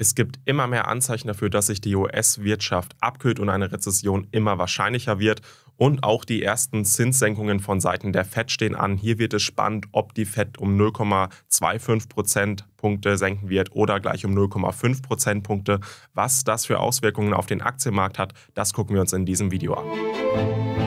Es gibt immer mehr Anzeichen dafür, dass sich die US-Wirtschaft abkühlt und eine Rezession immer wahrscheinlicher wird. Und auch die ersten Zinssenkungen von Seiten der Fed stehen an. Hier wird es spannend, ob die Fed um 0,25 Prozentpunkte senken wird oder gleich um 0,5 Prozentpunkte. Was das für Auswirkungen auf den Aktienmarkt hat, das gucken wir uns in diesem Video an.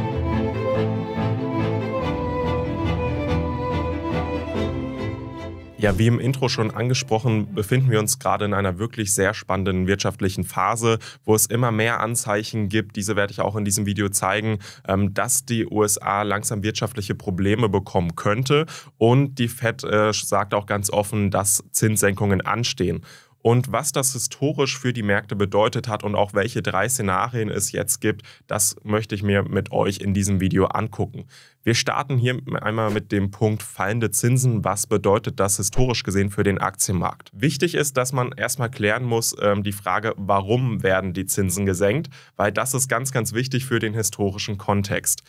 Ja, wie im Intro schon angesprochen, befinden wir uns gerade in einer wirklich sehr spannenden wirtschaftlichen Phase, wo es immer mehr Anzeichen gibt, diese werde ich auch in diesem Video zeigen, ähm, dass die USA langsam wirtschaftliche Probleme bekommen könnte. Und die Fed äh, sagt auch ganz offen, dass Zinssenkungen anstehen und was das historisch für die Märkte bedeutet hat und auch welche drei Szenarien es jetzt gibt, das möchte ich mir mit euch in diesem Video angucken. Wir starten hier einmal mit dem Punkt fallende Zinsen. Was bedeutet das historisch gesehen für den Aktienmarkt? Wichtig ist, dass man erstmal klären muss ähm, die Frage, warum werden die Zinsen gesenkt, weil das ist ganz, ganz wichtig für den historischen Kontext.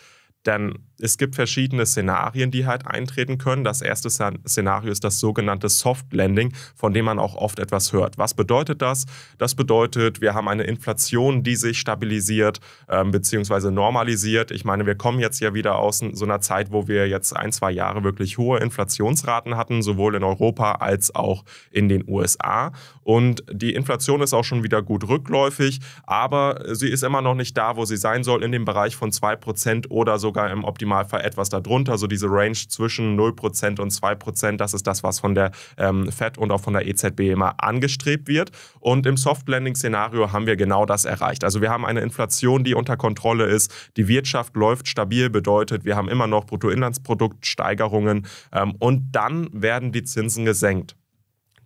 Denn es gibt verschiedene Szenarien, die halt eintreten können. Das erste Szenario ist das sogenannte Soft Landing, von dem man auch oft etwas hört. Was bedeutet das? Das bedeutet, wir haben eine Inflation, die sich stabilisiert äh, bzw. normalisiert. Ich meine, wir kommen jetzt ja wieder aus so einer Zeit, wo wir jetzt ein, zwei Jahre wirklich hohe Inflationsraten hatten, sowohl in Europa als auch in den USA. Und die Inflation ist auch schon wieder gut rückläufig, aber sie ist immer noch nicht da, wo sie sein soll, in dem Bereich von 2% oder so sogar im Optimalfall etwas darunter. So diese Range zwischen 0% und 2%, das ist das, was von der ähm, FED und auch von der EZB immer angestrebt wird. Und im Soft-Landing-Szenario haben wir genau das erreicht. Also wir haben eine Inflation, die unter Kontrolle ist. Die Wirtschaft läuft stabil, bedeutet, wir haben immer noch Bruttoinlandsproduktsteigerungen ähm, und dann werden die Zinsen gesenkt.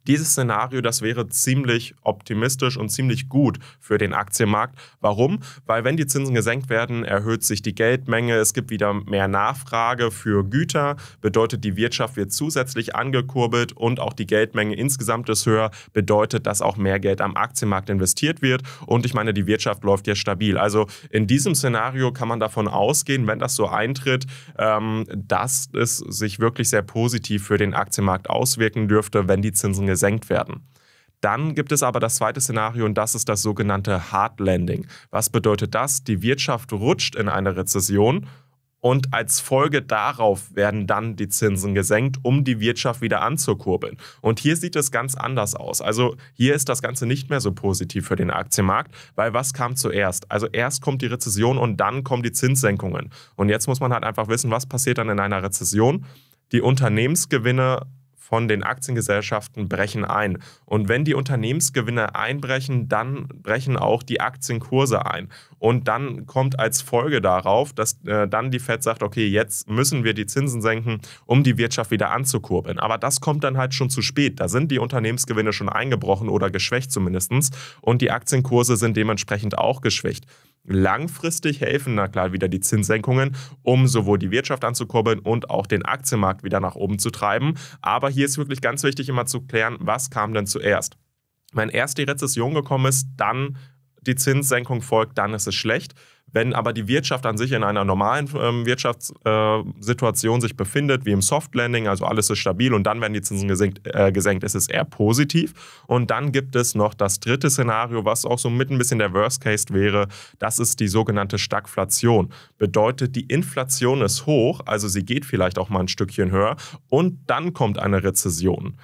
Dieses Szenario, das wäre ziemlich optimistisch und ziemlich gut für den Aktienmarkt. Warum? Weil wenn die Zinsen gesenkt werden, erhöht sich die Geldmenge, es gibt wieder mehr Nachfrage für Güter, bedeutet die Wirtschaft wird zusätzlich angekurbelt und auch die Geldmenge insgesamt ist höher, bedeutet, dass auch mehr Geld am Aktienmarkt investiert wird und ich meine, die Wirtschaft läuft ja stabil. Also in diesem Szenario kann man davon ausgehen, wenn das so eintritt, ähm, dass es sich wirklich sehr positiv für den Aktienmarkt auswirken dürfte, wenn die Zinsen gesenkt gesenkt werden. Dann gibt es aber das zweite Szenario und das ist das sogenannte Hard Landing. Was bedeutet das? Die Wirtschaft rutscht in eine Rezession und als Folge darauf werden dann die Zinsen gesenkt, um die Wirtschaft wieder anzukurbeln. Und hier sieht es ganz anders aus. Also hier ist das Ganze nicht mehr so positiv für den Aktienmarkt, weil was kam zuerst? Also erst kommt die Rezession und dann kommen die Zinssenkungen. Und jetzt muss man halt einfach wissen, was passiert dann in einer Rezession? Die Unternehmensgewinne von den Aktiengesellschaften brechen ein. Und wenn die Unternehmensgewinne einbrechen, dann brechen auch die Aktienkurse ein. Und dann kommt als Folge darauf, dass äh, dann die Fed sagt, okay, jetzt müssen wir die Zinsen senken, um die Wirtschaft wieder anzukurbeln. Aber das kommt dann halt schon zu spät. Da sind die Unternehmensgewinne schon eingebrochen oder geschwächt zumindest. Und die Aktienkurse sind dementsprechend auch geschwächt. Langfristig helfen na klar wieder die Zinssenkungen, um sowohl die Wirtschaft anzukurbeln und auch den Aktienmarkt wieder nach oben zu treiben. Aber hier ist wirklich ganz wichtig immer zu klären, was kam denn zuerst wenn erst die Rezession gekommen ist, dann die Zinssenkung folgt, dann ist es schlecht. Wenn aber die Wirtschaft an sich in einer normalen ähm, äh, Wirtschaftssituation äh, sich befindet, wie im Soft Landing, also alles ist stabil und dann werden die Zinsen gesenkt, äh, gesenkt, ist es eher positiv. Und dann gibt es noch das dritte Szenario, was auch so mit ein bisschen der Worst Case wäre. Das ist die sogenannte Stagflation. Bedeutet, die Inflation ist hoch, also sie geht vielleicht auch mal ein Stückchen höher und dann kommt eine Rezession.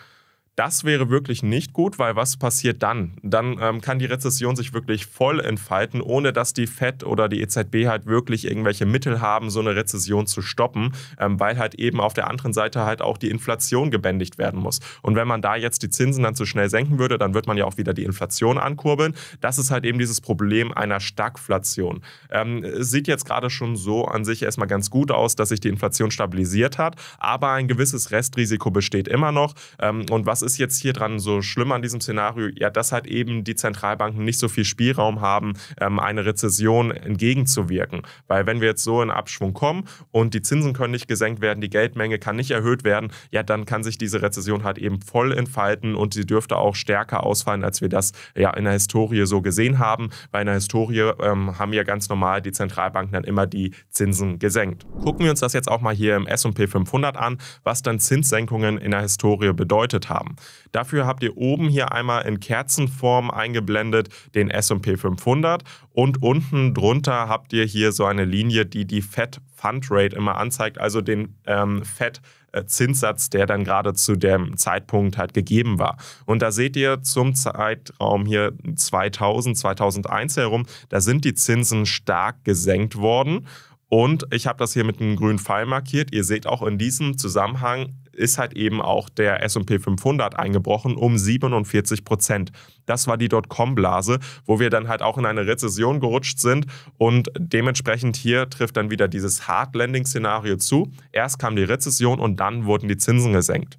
Das wäre wirklich nicht gut, weil was passiert dann? Dann ähm, kann die Rezession sich wirklich voll entfalten, ohne dass die FED oder die EZB halt wirklich irgendwelche Mittel haben, so eine Rezession zu stoppen, ähm, weil halt eben auf der anderen Seite halt auch die Inflation gebändigt werden muss. Und wenn man da jetzt die Zinsen dann zu schnell senken würde, dann wird man ja auch wieder die Inflation ankurbeln. Das ist halt eben dieses Problem einer Stagflation. Ähm, sieht jetzt gerade schon so an sich erstmal ganz gut aus, dass sich die Inflation stabilisiert hat, aber ein gewisses Restrisiko besteht immer noch. Ähm, und was ist jetzt hier dran so schlimm an diesem Szenario? Ja, dass halt eben die Zentralbanken nicht so viel Spielraum haben, ähm, eine Rezession entgegenzuwirken. Weil wenn wir jetzt so in Abschwung kommen und die Zinsen können nicht gesenkt werden, die Geldmenge kann nicht erhöht werden, ja, dann kann sich diese Rezession halt eben voll entfalten und sie dürfte auch stärker ausfallen, als wir das ja in der Historie so gesehen haben. Weil in der Historie ähm, haben ja ganz normal die Zentralbanken dann immer die Zinsen gesenkt. Gucken wir uns das jetzt auch mal hier im S&P 500 an, was dann Zinssenkungen in der Historie bedeutet haben haben. Dafür habt ihr oben hier einmal in Kerzenform eingeblendet den S&P 500 und unten drunter habt ihr hier so eine Linie, die die Fed Fund Rate immer anzeigt, also den ähm, Fed äh, Zinssatz, der dann gerade zu dem Zeitpunkt halt gegeben war. Und da seht ihr zum Zeitraum hier 2000, 2001 herum, da sind die Zinsen stark gesenkt worden. Und ich habe das hier mit einem grünen Pfeil markiert. Ihr seht auch in diesem Zusammenhang ist halt eben auch der S&P 500 eingebrochen um 47 Prozent. Das war die Dotcom-Blase, wo wir dann halt auch in eine Rezession gerutscht sind und dementsprechend hier trifft dann wieder dieses Hard-Landing-Szenario zu. Erst kam die Rezession und dann wurden die Zinsen gesenkt.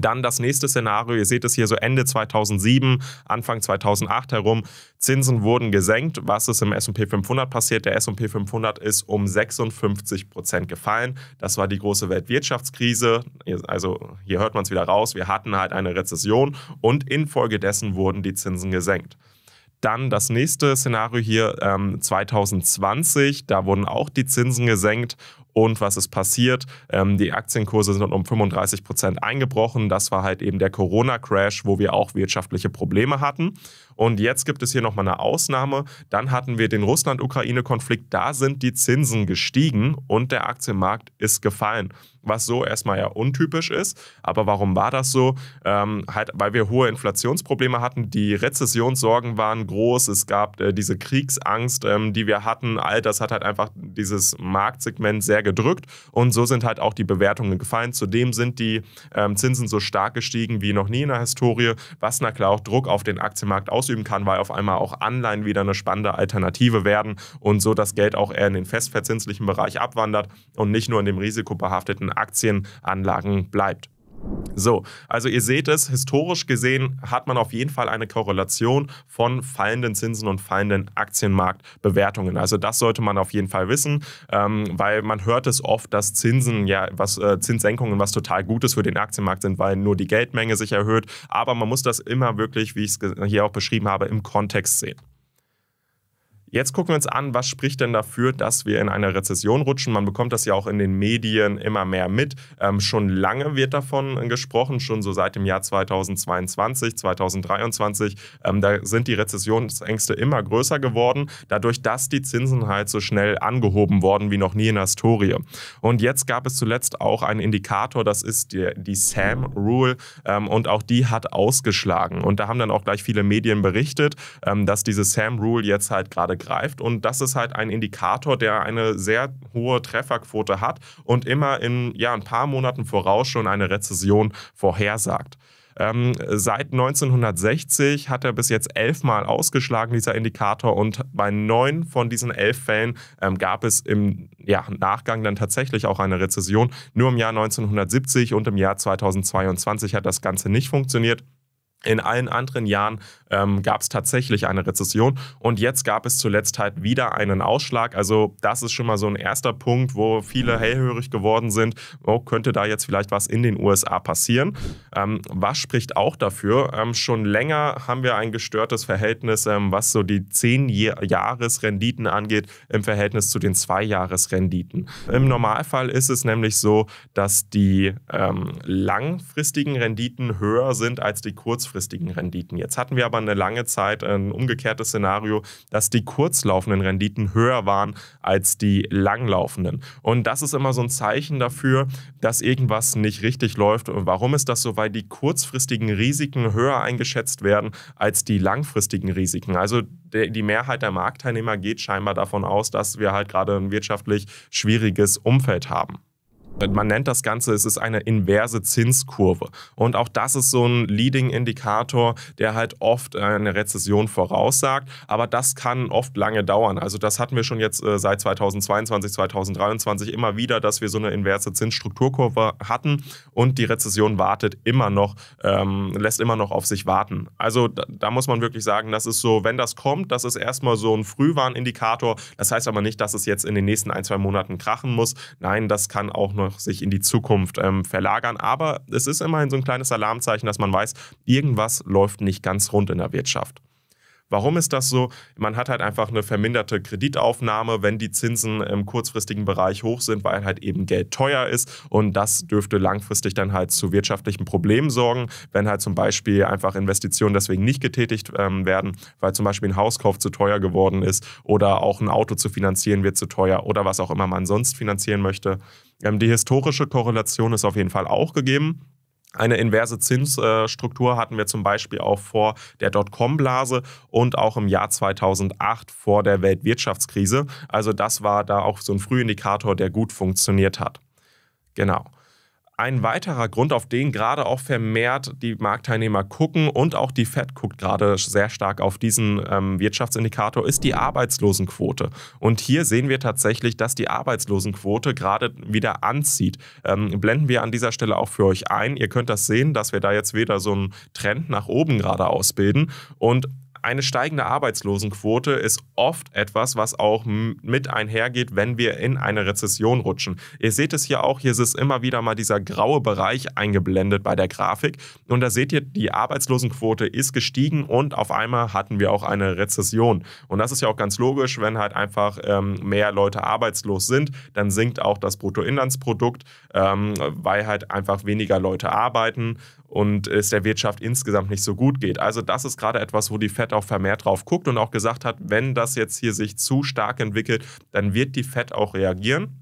Dann das nächste Szenario, ihr seht es hier so Ende 2007, Anfang 2008 herum, Zinsen wurden gesenkt. Was ist im S&P 500 passiert? Der S&P 500 ist um 56 Prozent gefallen. Das war die große Weltwirtschaftskrise. Also hier hört man es wieder raus, wir hatten halt eine Rezession und infolgedessen wurden die Zinsen gesenkt. Dann das nächste Szenario hier, ähm, 2020, da wurden auch die Zinsen gesenkt und was ist passiert? Ähm, die Aktienkurse sind um 35 Prozent eingebrochen. Das war halt eben der Corona-Crash, wo wir auch wirtschaftliche Probleme hatten. Und jetzt gibt es hier nochmal eine Ausnahme. Dann hatten wir den Russland-Ukraine-Konflikt. Da sind die Zinsen gestiegen und der Aktienmarkt ist gefallen. Was so erstmal ja untypisch ist. Aber warum war das so? Ähm, halt, weil wir hohe Inflationsprobleme hatten. Die Rezessionssorgen waren groß. Es gab äh, diese Kriegsangst, ähm, die wir hatten. All das hat halt einfach dieses Marktsegment sehr gedrückt. Und so sind halt auch die Bewertungen gefallen. Zudem sind die ähm, Zinsen so stark gestiegen wie noch nie in der Historie, was na klar auch Druck auf den Aktienmarkt aus ausüben kann, weil auf einmal auch Anleihen wieder eine spannende Alternative werden und so das Geld auch eher in den festverzinslichen Bereich abwandert und nicht nur in dem risikobehafteten Aktienanlagen bleibt. So, also ihr seht es, historisch gesehen hat man auf jeden Fall eine Korrelation von fallenden Zinsen und fallenden Aktienmarktbewertungen. Also das sollte man auf jeden Fall wissen, ähm, weil man hört es oft, dass Zinsen ja was äh, Zinssenkungen was total Gutes für den Aktienmarkt sind, weil nur die Geldmenge sich erhöht. Aber man muss das immer wirklich, wie ich es hier auch beschrieben habe, im Kontext sehen. Jetzt gucken wir uns an, was spricht denn dafür, dass wir in eine Rezession rutschen. Man bekommt das ja auch in den Medien immer mehr mit. Ähm, schon lange wird davon gesprochen, schon so seit dem Jahr 2022, 2023. Ähm, da sind die Rezessionsängste immer größer geworden, dadurch, dass die Zinsen halt so schnell angehoben worden wie noch nie in der Historie. Und jetzt gab es zuletzt auch einen Indikator, das ist die, die SAM Rule ähm, und auch die hat ausgeschlagen. Und da haben dann auch gleich viele Medien berichtet, ähm, dass diese SAM Rule jetzt halt gerade angreift. Und das ist halt ein Indikator, der eine sehr hohe Trefferquote hat und immer in ja, ein paar Monaten voraus schon eine Rezession vorhersagt. Ähm, seit 1960 hat er bis jetzt elfmal ausgeschlagen, dieser Indikator. Und bei neun von diesen elf Fällen ähm, gab es im ja, Nachgang dann tatsächlich auch eine Rezession. Nur im Jahr 1970 und im Jahr 2022 hat das Ganze nicht funktioniert. In allen anderen Jahren ähm, gab es tatsächlich eine Rezession und jetzt gab es zuletzt halt wieder einen Ausschlag. Also das ist schon mal so ein erster Punkt, wo viele mhm. hellhörig geworden sind, oh, könnte da jetzt vielleicht was in den USA passieren. Ähm, was spricht auch dafür? Ähm, schon länger haben wir ein gestörtes Verhältnis, ähm, was so die 10-Jahres-Renditen angeht, im Verhältnis zu den 2-Jahres-Renditen. Im Normalfall ist es nämlich so, dass die ähm, langfristigen Renditen höher sind als die kurzfristigen Renditen. Jetzt hatten wir aber eine lange Zeit ein umgekehrtes Szenario, dass die kurzlaufenden Renditen höher waren als die langlaufenden. Und das ist immer so ein Zeichen dafür, dass irgendwas nicht richtig läuft. Und warum ist das so? Weil die kurzfristigen Risiken höher eingeschätzt werden als die langfristigen Risiken. Also die Mehrheit der Marktteilnehmer geht scheinbar davon aus, dass wir halt gerade ein wirtschaftlich schwieriges Umfeld haben. Man nennt das Ganze, es ist eine inverse Zinskurve. Und auch das ist so ein Leading-Indikator, der halt oft äh, eine Rezession voraussagt. Aber das kann oft lange dauern. Also das hatten wir schon jetzt äh, seit 2022, 2023 immer wieder, dass wir so eine inverse Zinsstrukturkurve hatten. Und die Rezession wartet immer noch, ähm, lässt immer noch auf sich warten. Also da, da muss man wirklich sagen, das ist so, wenn das kommt, das ist erstmal so ein Frühwarnindikator. Das heißt aber nicht, dass es jetzt in den nächsten ein, zwei Monaten krachen muss. Nein, das kann auch nur noch sich in die Zukunft ähm, verlagern. Aber es ist immerhin so ein kleines Alarmzeichen, dass man weiß, irgendwas läuft nicht ganz rund in der Wirtschaft. Warum ist das so? Man hat halt einfach eine verminderte Kreditaufnahme, wenn die Zinsen im kurzfristigen Bereich hoch sind, weil halt eben Geld teuer ist. Und das dürfte langfristig dann halt zu wirtschaftlichen Problemen sorgen, wenn halt zum Beispiel einfach Investitionen deswegen nicht getätigt ähm, werden, weil zum Beispiel ein Hauskauf zu teuer geworden ist oder auch ein Auto zu finanzieren wird zu teuer oder was auch immer man sonst finanzieren möchte. Ähm, die historische Korrelation ist auf jeden Fall auch gegeben. Eine inverse Zinsstruktur hatten wir zum Beispiel auch vor der Dotcom-Blase und auch im Jahr 2008 vor der Weltwirtschaftskrise. Also das war da auch so ein Frühindikator, der gut funktioniert hat. Genau ein weiterer Grund, auf den gerade auch vermehrt die Marktteilnehmer gucken und auch die FED guckt gerade sehr stark auf diesen ähm, Wirtschaftsindikator, ist die Arbeitslosenquote. Und hier sehen wir tatsächlich, dass die Arbeitslosenquote gerade wieder anzieht. Ähm, blenden wir an dieser Stelle auch für euch ein. Ihr könnt das sehen, dass wir da jetzt wieder so einen Trend nach oben gerade ausbilden. Und eine steigende Arbeitslosenquote ist oft etwas, was auch mit einhergeht, wenn wir in eine Rezession rutschen. Ihr seht es hier auch, hier ist immer wieder mal dieser graue Bereich eingeblendet bei der Grafik. Und da seht ihr, die Arbeitslosenquote ist gestiegen und auf einmal hatten wir auch eine Rezession. Und das ist ja auch ganz logisch, wenn halt einfach ähm, mehr Leute arbeitslos sind, dann sinkt auch das Bruttoinlandsprodukt, ähm, weil halt einfach weniger Leute arbeiten und es der Wirtschaft insgesamt nicht so gut geht. Also das ist gerade etwas, wo die Fed auch vermehrt drauf guckt und auch gesagt hat, wenn das jetzt hier sich zu stark entwickelt, dann wird die Fed auch reagieren.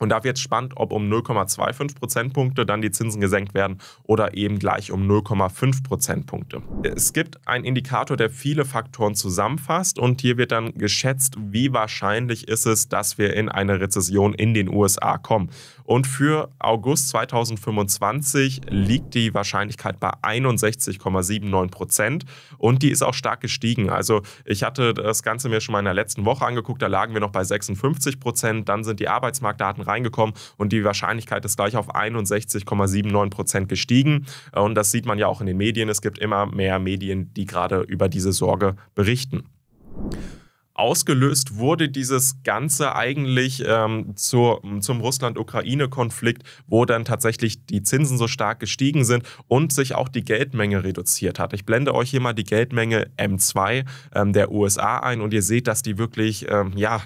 Und da wird es spannend, ob um 0,25 Prozentpunkte dann die Zinsen gesenkt werden oder eben gleich um 0,5 Prozentpunkte. Es gibt einen Indikator, der viele Faktoren zusammenfasst und hier wird dann geschätzt, wie wahrscheinlich ist es, dass wir in eine Rezession in den USA kommen. Und für August 2025 liegt die Wahrscheinlichkeit bei 61,79 Prozent und die ist auch stark gestiegen. Also ich hatte das Ganze mir schon mal in der letzten Woche angeguckt, da lagen wir noch bei 56 Prozent, dann sind die Arbeitsmarktdaten reingekommen und die Wahrscheinlichkeit ist gleich auf 61,79 Prozent gestiegen. Und das sieht man ja auch in den Medien. Es gibt immer mehr Medien, die gerade über diese Sorge berichten. Ausgelöst wurde dieses Ganze eigentlich ähm, zur, zum Russland-Ukraine-Konflikt, wo dann tatsächlich die Zinsen so stark gestiegen sind und sich auch die Geldmenge reduziert hat. Ich blende euch hier mal die Geldmenge M2 ähm, der USA ein und ihr seht, dass die wirklich ähm, ja,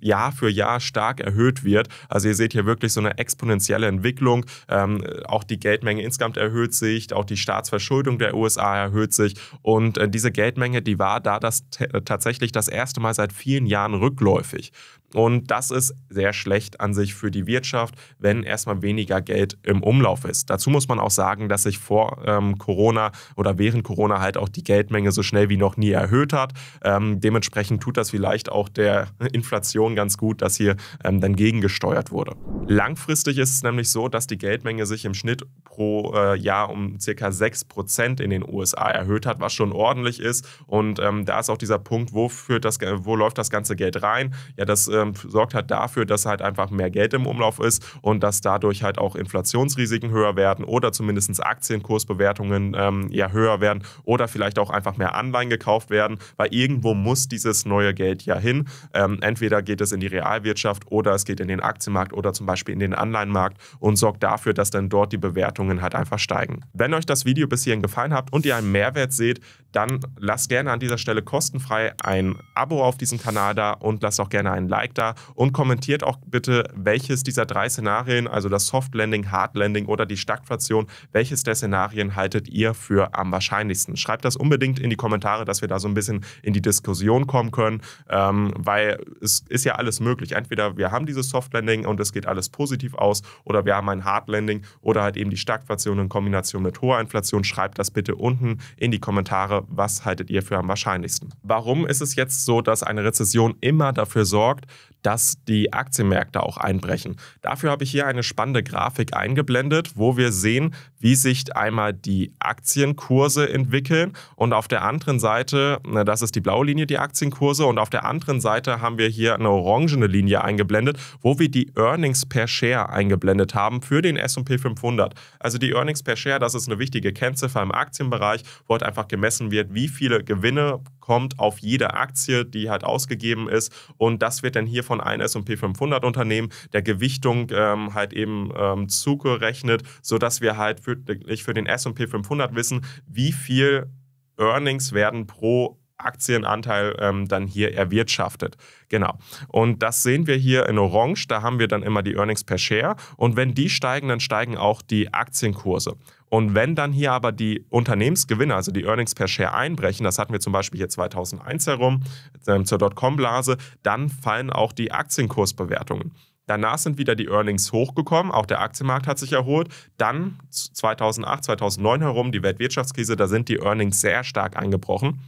Jahr für Jahr stark erhöht wird. Also ihr seht hier wirklich so eine exponentielle Entwicklung. Ähm, auch die Geldmenge insgesamt erhöht sich, auch die Staatsverschuldung der USA erhöht sich. Und äh, diese Geldmenge, die war da das äh, tatsächlich das erste Mal seit vielen Jahren rückläufig. Und das ist sehr schlecht an sich für die Wirtschaft, wenn erstmal weniger Geld im Umlauf ist. Dazu muss man auch sagen, dass sich vor ähm, Corona oder während Corona halt auch die Geldmenge so schnell wie noch nie erhöht hat. Ähm, dementsprechend tut das vielleicht auch der Inflation ganz gut, dass hier ähm, dann gegengesteuert wurde. Langfristig ist es nämlich so, dass die Geldmenge sich im Schnitt pro äh, Jahr um circa 6% in den USA erhöht hat, was schon ordentlich ist. Und ähm, da ist auch dieser Punkt, wo, führt das, wo läuft das ganze Geld rein? Ja, das äh, ähm, sorgt halt dafür, dass halt einfach mehr Geld im Umlauf ist und dass dadurch halt auch Inflationsrisiken höher werden oder zumindest Aktienkursbewertungen ähm, ja höher werden oder vielleicht auch einfach mehr Anleihen gekauft werden, weil irgendwo muss dieses neue Geld ja hin. Ähm, entweder geht es in die Realwirtschaft oder es geht in den Aktienmarkt oder zum Beispiel in den Anleihenmarkt und sorgt dafür, dass dann dort die Bewertungen halt einfach steigen. Wenn euch das Video bis hierhin gefallen hat und ihr einen Mehrwert seht, dann lasst gerne an dieser Stelle kostenfrei ein Abo auf diesem Kanal da und lasst auch gerne ein Like Feedback da und kommentiert auch bitte, welches dieser drei Szenarien, also das Soft Landing, Hard Landing oder die Stagflation, welches der Szenarien haltet ihr für am wahrscheinlichsten? Schreibt das unbedingt in die Kommentare, dass wir da so ein bisschen in die Diskussion kommen können, ähm, weil es ist ja alles möglich. Entweder wir haben dieses Soft Landing und es geht alles positiv aus oder wir haben ein Hard Landing oder halt eben die Stagflation in Kombination mit hoher Inflation. Schreibt das bitte unten in die Kommentare, was haltet ihr für am wahrscheinlichsten? Warum ist es jetzt so, dass eine Rezession immer dafür sorgt, dass die Aktienmärkte auch einbrechen. Dafür habe ich hier eine spannende Grafik eingeblendet, wo wir sehen, wie sich einmal die Aktienkurse entwickeln und auf der anderen Seite, das ist die blaue Linie, die Aktienkurse und auf der anderen Seite haben wir hier eine orangene Linie eingeblendet, wo wir die Earnings per Share eingeblendet haben für den S&P 500. Also die Earnings per Share, das ist eine wichtige Kennziffer im Aktienbereich, wo halt einfach gemessen wird, wie viele Gewinne kommt auf jede Aktie, die halt ausgegeben ist. Und das wird dann hier von einem S&P 500 Unternehmen der Gewichtung ähm, halt eben ähm, zugerechnet, sodass wir halt wirklich für den S&P 500 wissen, wie viel Earnings werden pro Aktienanteil ähm, dann hier erwirtschaftet. Genau. Und das sehen wir hier in Orange. Da haben wir dann immer die Earnings per Share. Und wenn die steigen, dann steigen auch die Aktienkurse. Und wenn dann hier aber die Unternehmensgewinne, also die Earnings per Share einbrechen, das hatten wir zum Beispiel hier 2001 herum äh, zur Dotcom-Blase, dann fallen auch die Aktienkursbewertungen. Danach sind wieder die Earnings hochgekommen, auch der Aktienmarkt hat sich erholt. Dann 2008, 2009 herum, die Weltwirtschaftskrise, da sind die Earnings sehr stark eingebrochen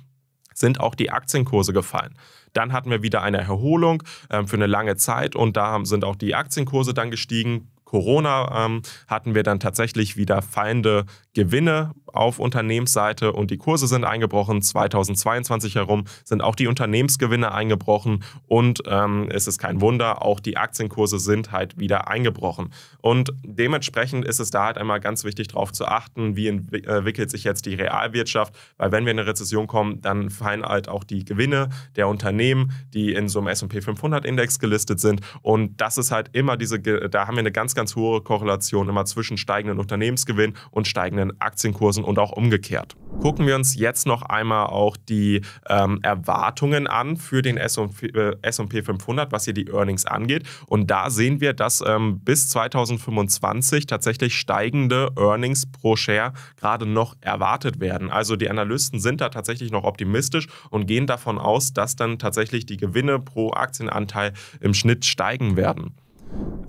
sind auch die Aktienkurse gefallen. Dann hatten wir wieder eine Erholung äh, für eine lange Zeit und da sind auch die Aktienkurse dann gestiegen Corona ähm, hatten wir dann tatsächlich wieder fallende Gewinne auf Unternehmensseite und die Kurse sind eingebrochen. 2022 herum sind auch die Unternehmensgewinne eingebrochen und ähm, es ist kein Wunder, auch die Aktienkurse sind halt wieder eingebrochen. Und dementsprechend ist es da halt einmal ganz wichtig darauf zu achten, wie entwickelt äh, sich jetzt die Realwirtschaft, weil wenn wir in eine Rezession kommen, dann fallen halt auch die Gewinne der Unternehmen, die in so einem S&P 500 Index gelistet sind und das ist halt immer diese, da haben wir eine ganz ganz hohe Korrelation immer zwischen steigenden Unternehmensgewinn und steigenden Aktienkursen und auch umgekehrt. Gucken wir uns jetzt noch einmal auch die ähm, Erwartungen an für den S&P 500, äh, was hier die Earnings angeht. Und da sehen wir, dass ähm, bis 2025 tatsächlich steigende Earnings pro Share gerade noch erwartet werden. Also die Analysten sind da tatsächlich noch optimistisch und gehen davon aus, dass dann tatsächlich die Gewinne pro Aktienanteil im Schnitt steigen werden.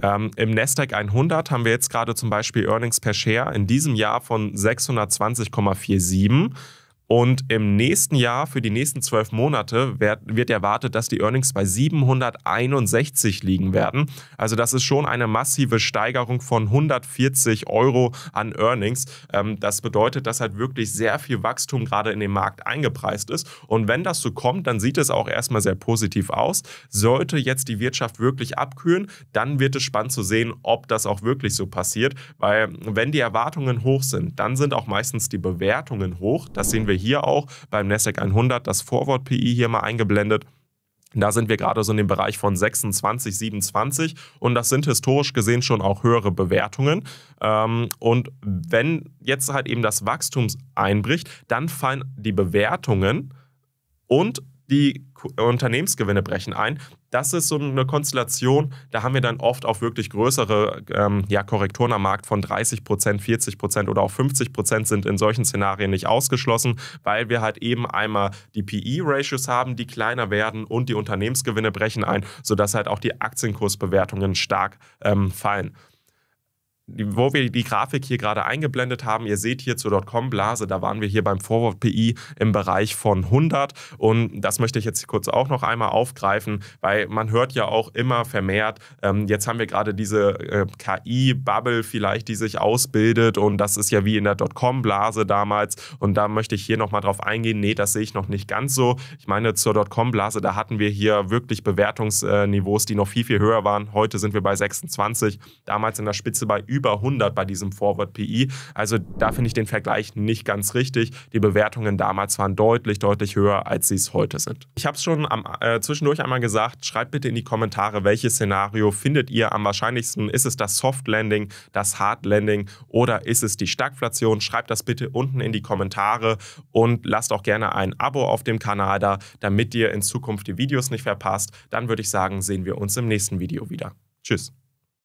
Ähm, Im Nasdaq 100 haben wir jetzt gerade zum Beispiel Earnings per Share in diesem Jahr von 620,47. Und im nächsten Jahr, für die nächsten zwölf Monate, wird, wird, erwartet, dass die Earnings bei 761 liegen werden. Also das ist schon eine massive Steigerung von 140 Euro an Earnings. Ähm, das bedeutet, dass halt wirklich sehr viel Wachstum gerade in den Markt eingepreist ist. Und wenn das so kommt, dann sieht es auch erstmal sehr positiv aus. Sollte jetzt die Wirtschaft wirklich abkühlen, dann wird es spannend zu sehen, ob das auch wirklich so passiert. Weil wenn die Erwartungen hoch sind, dann sind auch meistens die Bewertungen hoch. Das sehen wir hier auch beim Nasdaq 100 das Forward PI hier mal eingeblendet. Da sind wir gerade so in dem Bereich von 26, 27 und das sind historisch gesehen schon auch höhere Bewertungen. Ähm, und wenn jetzt halt eben das Wachstum einbricht, dann fallen die Bewertungen und die Unternehmensgewinne brechen ein das ist so eine Konstellation, da haben wir dann oft auch wirklich größere ähm, ja, Korrekturen am Markt von 30 Prozent, 40 Prozent oder auch 50 Prozent sind in solchen Szenarien nicht ausgeschlossen, weil wir halt eben einmal die PE-Ratios haben, die kleiner werden und die Unternehmensgewinne brechen ein, sodass halt auch die Aktienkursbewertungen stark ähm, fallen wo wir die Grafik hier gerade eingeblendet haben, ihr seht hier zur Dotcom-Blase, da waren wir hier beim Forward PI im Bereich von 100 und das möchte ich jetzt kurz auch noch einmal aufgreifen, weil man hört ja auch immer vermehrt, ähm, jetzt haben wir gerade diese äh, KI-Bubble vielleicht, die sich ausbildet und das ist ja wie in der Dotcom-Blase damals und da möchte ich hier nochmal drauf eingehen, nee, das sehe ich noch nicht ganz so. Ich meine, zur Dotcom-Blase, da hatten wir hier wirklich Bewertungsniveaus, die noch viel, viel höher waren. Heute sind wir bei 26, damals in der Spitze bei über über 100 bei diesem Forward PI. Also da finde ich den Vergleich nicht ganz richtig. Die Bewertungen damals waren deutlich, deutlich höher, als sie es heute sind. Ich habe es schon am, äh, zwischendurch einmal gesagt, schreibt bitte in die Kommentare, welches Szenario findet ihr am wahrscheinlichsten? Ist es das Soft Landing, das Hard Landing oder ist es die Stagflation? Schreibt das bitte unten in die Kommentare und lasst auch gerne ein Abo auf dem Kanal da, damit ihr in Zukunft die Videos nicht verpasst. Dann würde ich sagen, sehen wir uns im nächsten Video wieder. Tschüss.